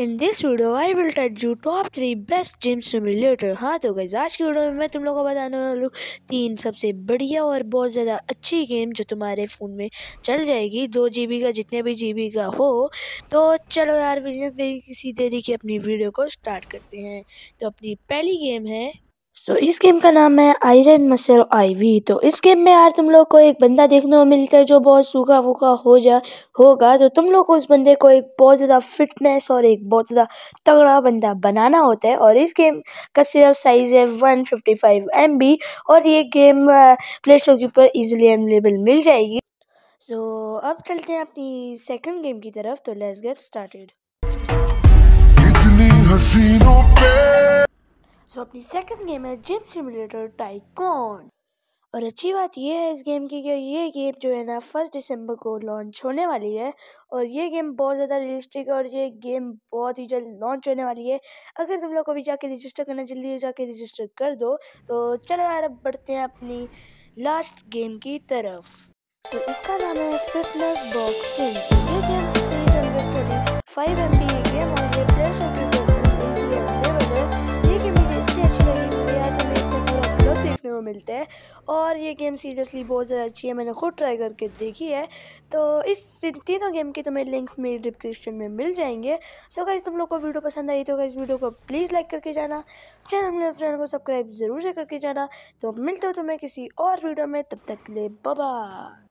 In this video I will touch you top three best gym simulator. हाँ तो गई आज की वीडियो में मैं तुम लोगों को बताने वाला हूँ तीन सबसे बढ़िया और बहुत ज़्यादा अच्छी गेम जो तुम्हारे फ़ोन में चल जाएगी दो जी का जितने भी जी का हो तो चलो यार बिजनेस देरी किसी देरी की अपनी वीडियो को स्टार्ट करते हैं तो अपनी पहली गेम है सो so, इस गेम का नाम है आयरन मसल आईवी तो इस गेम में यार तुम लोग को एक बंदा देखने को मिलता है जो बहुत सूखा वूखा हो जा होगा तो तुम लोग को उस बंदे को एक बहुत ज़्यादा फिटनेस और एक बहुत ज़्यादा तगड़ा बंदा बनाना होता है और इस गेम का सिर्फ साइज़ है 155 फिफ्टी फाइव और ये गेम प्ले स्टोर के ऊपर ईजिली अवेलेबल मिल जाएगी सो so, अब चलते हैं अपनी सेकेंड गेम की तरफ तो लेट्स गेट स्टार्टेड हसीनों पे सो तो अपनी सेकंड गेम है जिम सिमुलेटर टाइकॉन और अच्छी बात यह है इस गेम की कि ये गेम जो है ना फर्स्ट दिसंबर को लॉन्च होने वाली है और ये गेम बहुत ज़्यादा रियलिस्टिक है और ये गेम बहुत ही जल्द लॉन्च होने वाली है अगर तुम लोग को भी जाके रजिस्टर करना जल्दी जाके रजिस्टर कर दो तो चलो यार अब बढ़ते हैं अपनी लास्ट गेम की तरफ तो इसका नाम है फिटनेस बॉक्सिंग ये game five M B game और ये प्ले वो मिलते हैं और ये गेम सीरियसली बहुत ज़्यादा अच्छी है मैंने खुद ट्राई करके देखी है तो इस तीनों गेम की तुम्हें लिंक्स मेरी डिस्क्रिप्शन में मिल जाएंगे सो अगर तुम लोग को वीडियो पसंद आई तो इस वीडियो को प्लीज़ लाइक करके जाना चैनल में चैनल को सब्सक्राइब ज़रूर से करके जाना तो मिलते हो तुम्हें किसी और वीडियो में तब तक ले बबा